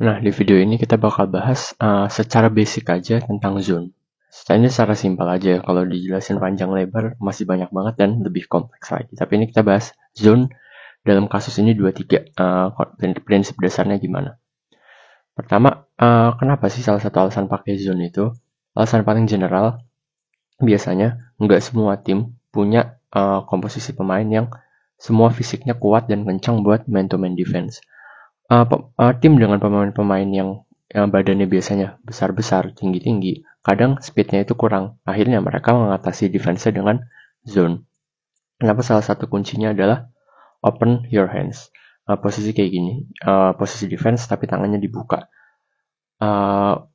Nah, di video ini kita bakal bahas uh, secara basic aja tentang zone. Secara secara simpel aja, ya, kalau dijelasin panjang lebar masih banyak banget dan lebih kompleks lagi. Tapi ini kita bahas zone dalam kasus ini 2-3 uh, eh, prinsip dasarnya gimana. Pertama, uh, kenapa sih salah satu alasan pakai zone itu? Alasan paling general, biasanya nggak semua tim punya uh, komposisi pemain yang semua fisiknya kuat dan kencang buat main to main defense uh, eh, pe eh, tim dengan pemain-pemain yang yang badannya biasanya besar-besar, tinggi-tinggi, kadang speednya itu kurang. Akhirnya mereka mengatasi defense dengan zone. Kenapa salah satu kuncinya adalah open your hands. Uh, posisi kayak gini, uh, posisi defense tapi tangannya dibuka. Uh,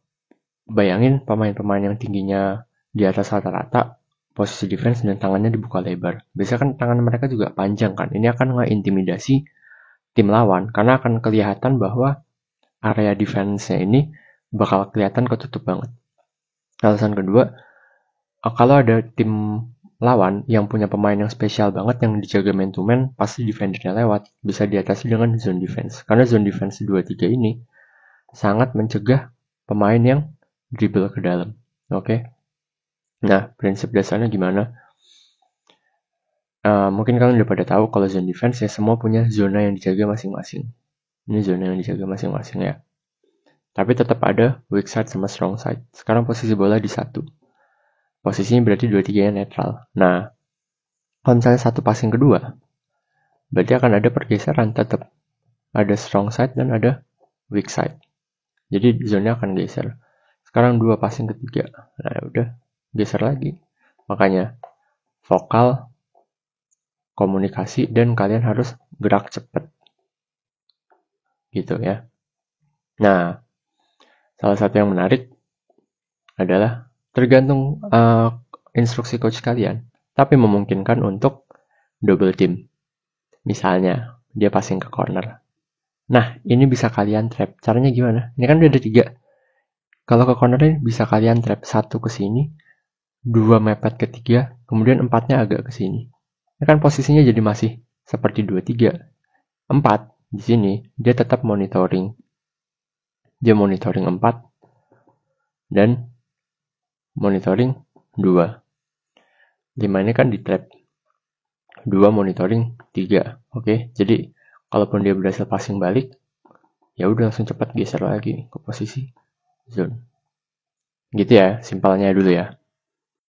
bayangin pemain-pemain yang tingginya di atas rata-rata, posisi defense dan tangannya dibuka lebar. Biasanya kan tangan mereka juga panjang kan, ini akan mengintimidasi tim lawan karena akan kelihatan bahwa area defense-nya ini bakal kelihatan ketutup banget. Alasan kedua, eh, kalau ada tim lawan yang punya pemain yang spesial banget yang dijaga man to man, pasti defendernya lewat. Bisa diatasi dengan zone defense. Karena zone defense 2-3 ini sangat mencegah pemain yang dribble ke dalam. Oke. Okay? Nah, prinsip dasarnya gimana? Eh, mungkin kalian udah pada tahu kalau zone defense ya semua punya zona yang dijaga masing-masing. Ini zona yang dijaga masing-masing ya. Tapi tetap ada weak side sama strong side. Sekarang posisi bola di satu. Posisinya berarti dua-tiganya netral. Nah, kalau misalnya satu passing kedua, berarti akan ada pergeseran tetap. Ada strong side dan ada weak side. Jadi zonanya akan geser. Sekarang dua passing ketiga. Nah, udah geser lagi. Makanya vokal komunikasi dan kalian harus gerak cepat. Gitu ya. Nah, salah satu yang menarik adalah tergantung uh, instruksi coach kalian, tapi memungkinkan untuk double team. Misalnya, dia passing ke corner. Nah, ini bisa kalian trap. Caranya gimana? Ini kan udah ada tiga. Kalau ke corner ini bisa kalian trap satu ke sini, dua mepet ke tiga, kemudian empatnya agak ke sini ya kan posisinya jadi masih seperti 23. 4 di sini dia tetap monitoring. Dia monitoring 4 dan monitoring 2. 5 ini kan di trap. 2 monitoring 3. Oke, okay? jadi kalaupun dia berhasil passing balik, ya udah langsung cepat geser lagi ke posisi zone. Gitu ya, simpelnya dulu ya.